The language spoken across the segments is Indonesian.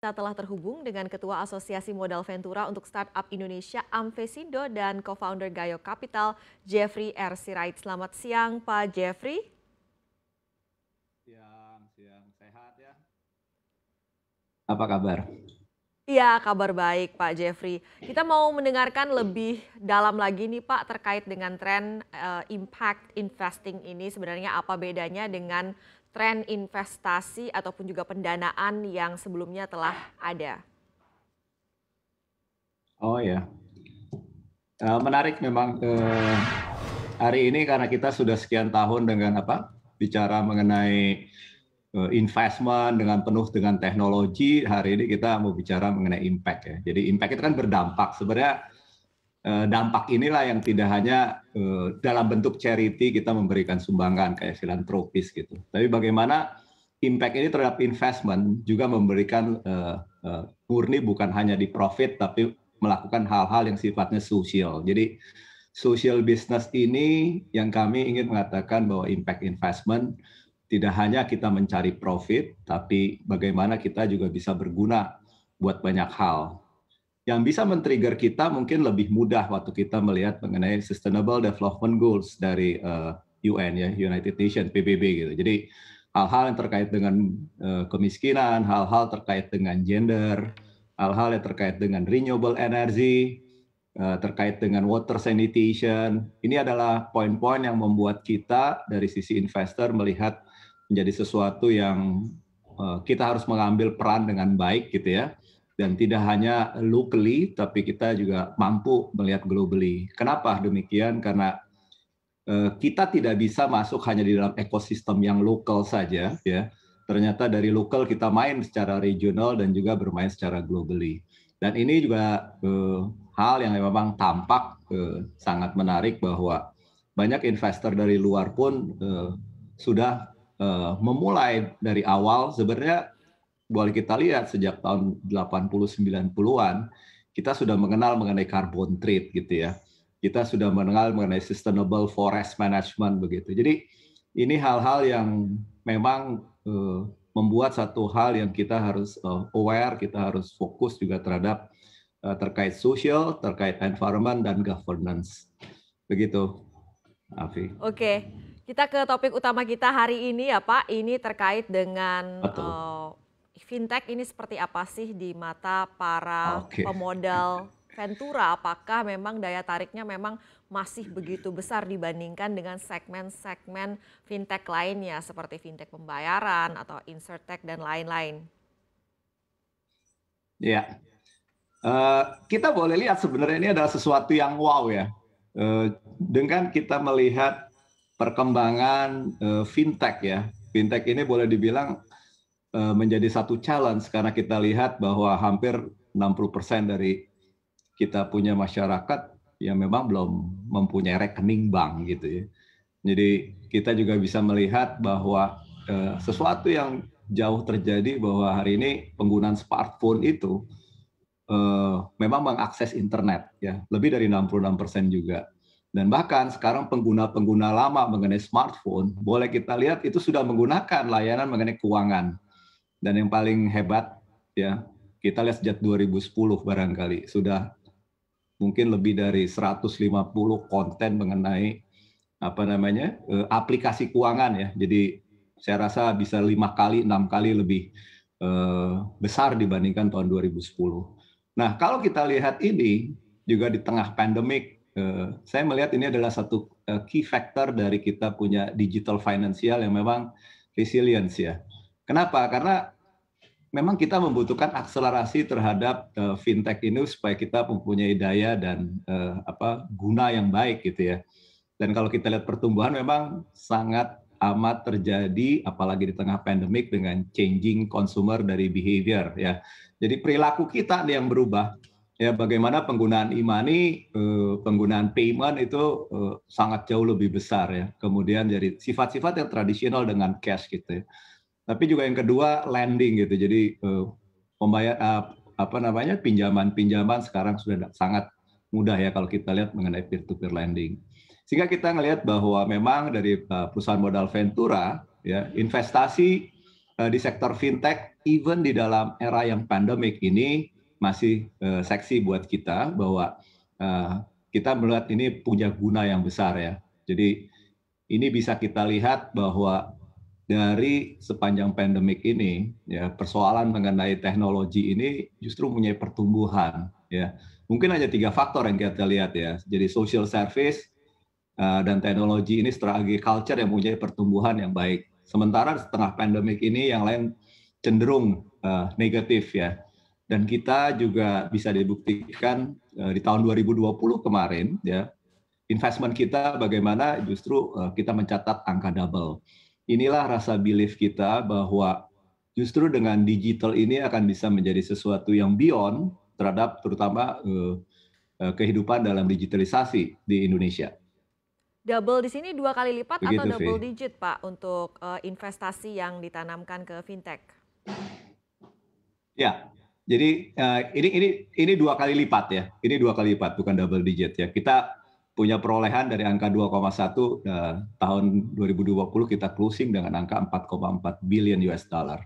Kita telah terhubung dengan Ketua Asosiasi Modal Ventura untuk Startup Indonesia Amvesindo dan co-founder Gayo Capital Jeffrey R. Sirait. Selamat siang Pak Jeffrey. Siang, siang. Sehat ya? Apa kabar? Iya, kabar baik Pak Jeffrey. Kita mau mendengarkan lebih dalam lagi nih Pak terkait dengan tren uh, impact investing ini sebenarnya apa bedanya dengan tren investasi ataupun juga pendanaan yang sebelumnya telah ada? Oh ya, menarik memang ke eh, hari ini karena kita sudah sekian tahun dengan apa bicara mengenai eh, investment dengan penuh dengan teknologi hari ini kita mau bicara mengenai impact ya. Jadi impact itu kan berdampak sebenarnya Eh, dampak inilah yang tidak hanya eh, dalam bentuk charity kita memberikan sumbangan kayak filantropis gitu, tapi bagaimana impact ini terhadap investment juga memberikan eh, murni bukan hanya di profit tapi melakukan hal-hal yang sifatnya sosial. Jadi social business ini yang kami ingin mengatakan bahwa impact investment tidak hanya kita mencari profit tapi bagaimana kita juga bisa berguna buat banyak hal yang bisa men-trigger kita mungkin lebih mudah waktu kita melihat mengenai Sustainable Development Goals dari eh, UN ya United Nations PBB gitu. Jadi hal-hal yang terkait dengan eh, kemiskinan, hal-hal terkait dengan gender, hal-hal yang terkait dengan renewable energy, eh, terkait dengan water sanitation. Ini adalah poin-poin yang membuat kita dari sisi investor melihat menjadi sesuatu yang kita harus mengambil peran dengan baik gitu ya dan tidak hanya locally tapi kita juga mampu melihat globally. Kenapa demikian? Karena eh, kita tidak bisa masuk hanya di dalam ekosistem yang lokal saja ya. Ternyata dari lokal kita main secara regional dan juga bermain secara globally. Dan ini juga eh, hal yang memang tampak eh, sangat menarik bahwa banyak investor dari luar pun sudah memulai dari awal sebenarnya boleh kita lihat sejak tahun 80-90-an, kita sudah mengenal mengenai carbon trade gitu ya. Kita sudah mengenal mengenai sustainable forest management begitu. Jadi ini hal-hal yang memang uh, membuat satu hal yang kita harus uh, aware, kita harus fokus juga terhadap uh, terkait social, terkait environment dan governance. Begitu. Afi. Oke. Okay. Kita ke topik utama kita hari ini ya Pak. Ini terkait dengan uh, fintech ini seperti apa sih di mata para okay. pemodal Ventura? Apakah memang daya tariknya memang masih begitu besar dibandingkan dengan segmen-segmen fintech lainnya seperti fintech pembayaran atau insurtech dan lain-lain? Ya, uh, kita boleh lihat sebenarnya ini adalah sesuatu yang wow ya. Uh, dengan kita melihat perkembangan uh, fintech ya, fintech ini boleh dibilang Eh, menjadi satu challenge karena kita lihat bahwa hampir 60% dari kita punya masyarakat yang memang belum mempunyai rekening bank gitu ya. Jadi kita juga bisa melihat bahwa eh, sesuatu yang jauh terjadi bahwa hari ini penggunaan smartphone itu eh, memang mengakses internet ya, lebih dari 66% juga. Dan bahkan sekarang pengguna-pengguna lama mengenai smartphone, boleh kita lihat itu sudah menggunakan layanan mengenai keuangan dan yang paling hebat ya kita lihat sejak 2010 barangkali sudah mungkin lebih dari 150 konten mengenai apa namanya eh, aplikasi keuangan ya jadi saya rasa bisa lima kali enam kali lebih eh, besar dibandingkan tahun 2010 nah kalau kita lihat ini juga di tengah pandemik eh, saya melihat ini adalah satu key factor dari kita punya digital financial yang memang resilience ya Kenapa? Karena memang kita membutuhkan akselerasi terhadap uh, fintech ini supaya kita mempunyai daya dan uh, apa guna yang baik gitu ya. Dan kalau kita lihat pertumbuhan memang sangat amat terjadi apalagi di tengah pandemik dengan changing consumer dari behavior ya. Jadi perilaku kita yang berubah ya bagaimana penggunaan e-money, eh, penggunaan payment itu sangat jauh lebih besar ya. Kemudian dari sifat-sifat yang tradisional dengan cash gitu ya. Tapi juga yang kedua landing gitu. Jadi uh, eh, pembayar uh, eh, apa namanya pinjaman-pinjaman sekarang sudah sangat mudah ya kalau kita lihat mengenai peer-to-peer lending. Sehingga kita ngelihat bahwa memang dari eh, perusahaan modal Ventura ya investasi uh, di sektor fintech even di dalam era yang pandemik ini masih uh, seksi buat kita bahwa uh, kita melihat ini punya guna yang besar ya. Jadi ini bisa kita lihat bahwa dari sepanjang pandemik ini ya persoalan mengenai teknologi ini justru punya pertumbuhan ya mungkin hanya tiga faktor yang kita lihat ya jadi social service uh, dan teknologi ini strategi culture yang punya pertumbuhan yang baik sementara setengah pandemik ini yang lain cenderung uh, negatif ya dan kita juga bisa dibuktikan uh, di tahun 2020 kemarin ya investment kita bagaimana justru uh, kita mencatat angka double inilah rasa belief kita bahwa justru dengan digital ini akan bisa menjadi sesuatu yang beyond terhadap terutama uh, kehidupan dalam digitalisasi di Indonesia. Double di sini dua kali lipat Begitu, atau double digit Pak untuk uh, investasi yang ditanamkan ke fintech? Ya, jadi uh, ini ini ini dua kali lipat ya. Ini dua kali lipat bukan double digit ya. Kita punya perolehan dari angka 2,1 uh, eh, tahun 2020 kita closing dengan angka 4,4 billion US dollar.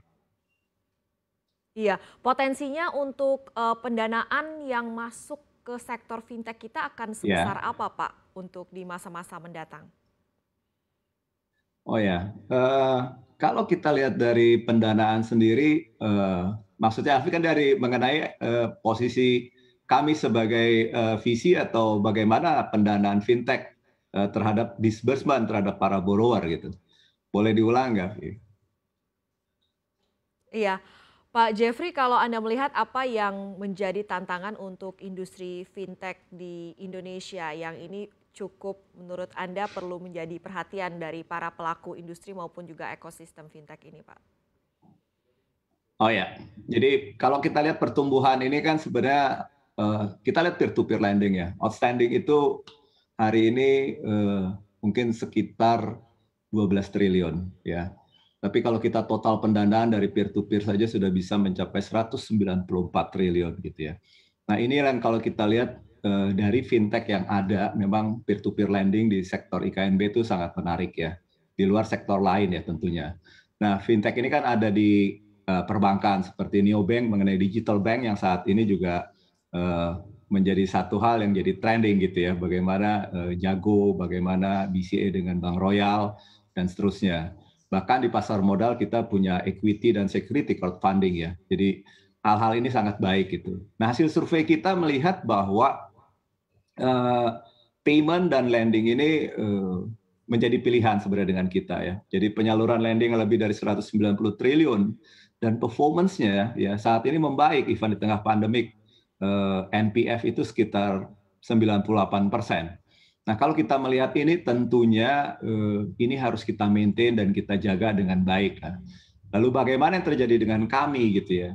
Iya, potensinya untuk uh, pendanaan yang masuk ke sektor fintech kita akan iya. sebesar yeah. apa, Pak, untuk di masa-masa mendatang? Oh ya, uh, kalau kita lihat dari pendanaan sendiri, uh, maksudnya Afrika kan dari mengenai uh, posisi kami sebagai uh, visi atau bagaimana pendanaan fintech uh, terhadap disbursement terhadap para borrower gitu. Boleh diulang nggak? Iya. Pak Jeffrey, kalau Anda melihat apa yang menjadi tantangan untuk industri fintech di Indonesia yang ini cukup menurut Anda perlu menjadi perhatian dari para pelaku industri maupun juga ekosistem fintech ini, Pak? Oh ya, jadi kalau kita lihat pertumbuhan ini kan sebenarnya Eh, kita lihat peer-to-peer lending ya. Outstanding itu hari ini eh, mungkin sekitar 12 triliun ya. Tapi kalau kita total pendanaan dari peer-to-peer saja sudah bisa mencapai 194 triliun gitu ya. Nah ini yang kalau kita lihat eh, dari fintech yang ada, memang peer-to-peer lending di sektor IKNB itu sangat menarik ya. Di luar sektor lain ya tentunya. Nah fintech ini kan ada di perbankan seperti neobank mengenai digital bank yang saat ini juga Eh, menjadi satu hal yang jadi trending gitu ya, bagaimana eh, Jago, bagaimana BCA dengan Bank Royal dan seterusnya. Bahkan di pasar modal kita punya equity dan security crowdfunding ya. Jadi hal-hal ini sangat baik gitu. Nah hasil survei kita melihat bahwa uh, payment dan lending ini uh, menjadi pilihan sebenarnya dengan kita ya. Jadi penyaluran lending lebih dari 190 triliun dan performance-nya ya saat ini membaik even di tengah pandemik Eh, NPF itu sekitar 98 persen. Nah, kalau kita melihat ini, tentunya eh, ini harus kita maintain dan kita jaga dengan baik. Kan. Lalu bagaimana yang terjadi dengan kami gitu ya?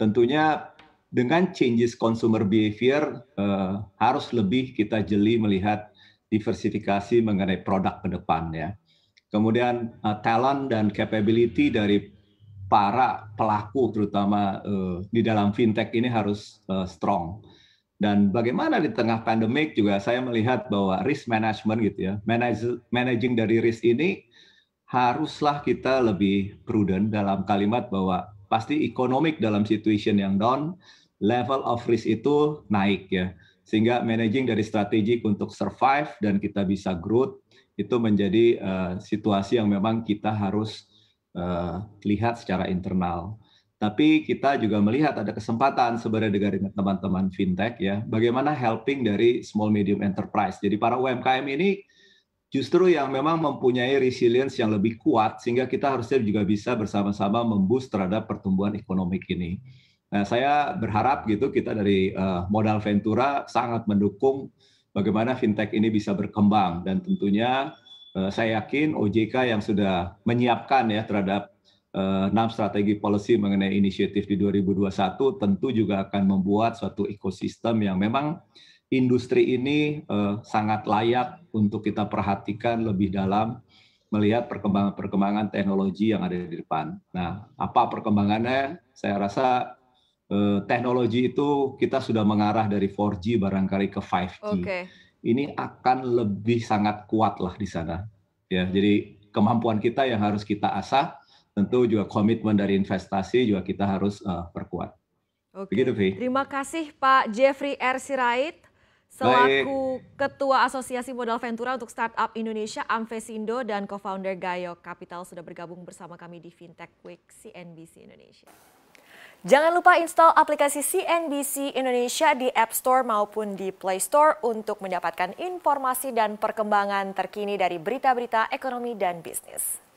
Tentunya dengan changes consumer behavior eh, harus lebih kita jeli melihat diversifikasi mengenai produk ke depan ya. Kemudian talent dan capability dari para pelaku terutama uh, di dalam fintech ini harus uh, strong. Dan bagaimana di tengah pandemik juga saya melihat bahwa risk management gitu ya, manage, managing dari risk ini haruslah kita lebih prudent dalam kalimat bahwa pasti ekonomik dalam situasi yang down, level of risk itu naik ya. Sehingga managing dari strategi untuk survive dan kita bisa growth itu menjadi uh, situasi yang memang kita harus uh, lihat secara internal. Tapi kita juga melihat ada kesempatan sebenarnya dengan teman-teman fintech ya, bagaimana helping dari small medium enterprise. Jadi para UMKM ini justru yang memang mempunyai resilience yang lebih kuat sehingga kita harusnya juga bisa bersama-sama memboost terhadap pertumbuhan ekonomi ini. Nah, saya berharap gitu kita dari uh, modal Ventura sangat mendukung bagaimana fintech ini bisa berkembang dan tentunya Eh, saya yakin OJK yang sudah menyiapkan ya terhadap eh, enam strategi policy mengenai inisiatif di 2021 tentu juga akan membuat suatu ekosistem yang memang industri ini eh, sangat layak untuk kita perhatikan lebih dalam melihat perkembangan-perkembangan teknologi yang ada di depan. Nah, apa perkembangannya? Saya rasa eh, teknologi itu kita sudah mengarah dari 4G barangkali ke 5G. Okay ini akan lebih sangat kuat lah di sana. Ya, hmm. jadi kemampuan kita yang harus kita asah, tentu juga komitmen dari investasi juga kita harus uh, perkuat. Oke. Begitu, Fi. Terima kasih Pak Jeffrey R. Sirait selaku Baik. Ketua Asosiasi Modal Ventura untuk Startup Indonesia Amvesindo dan co-founder Gayo Capital sudah bergabung bersama kami di Fintech Week CNBC Indonesia. Jangan lupa install aplikasi CNBC Indonesia di App Store maupun di Play Store untuk mendapatkan informasi dan perkembangan terkini dari berita-berita ekonomi dan bisnis.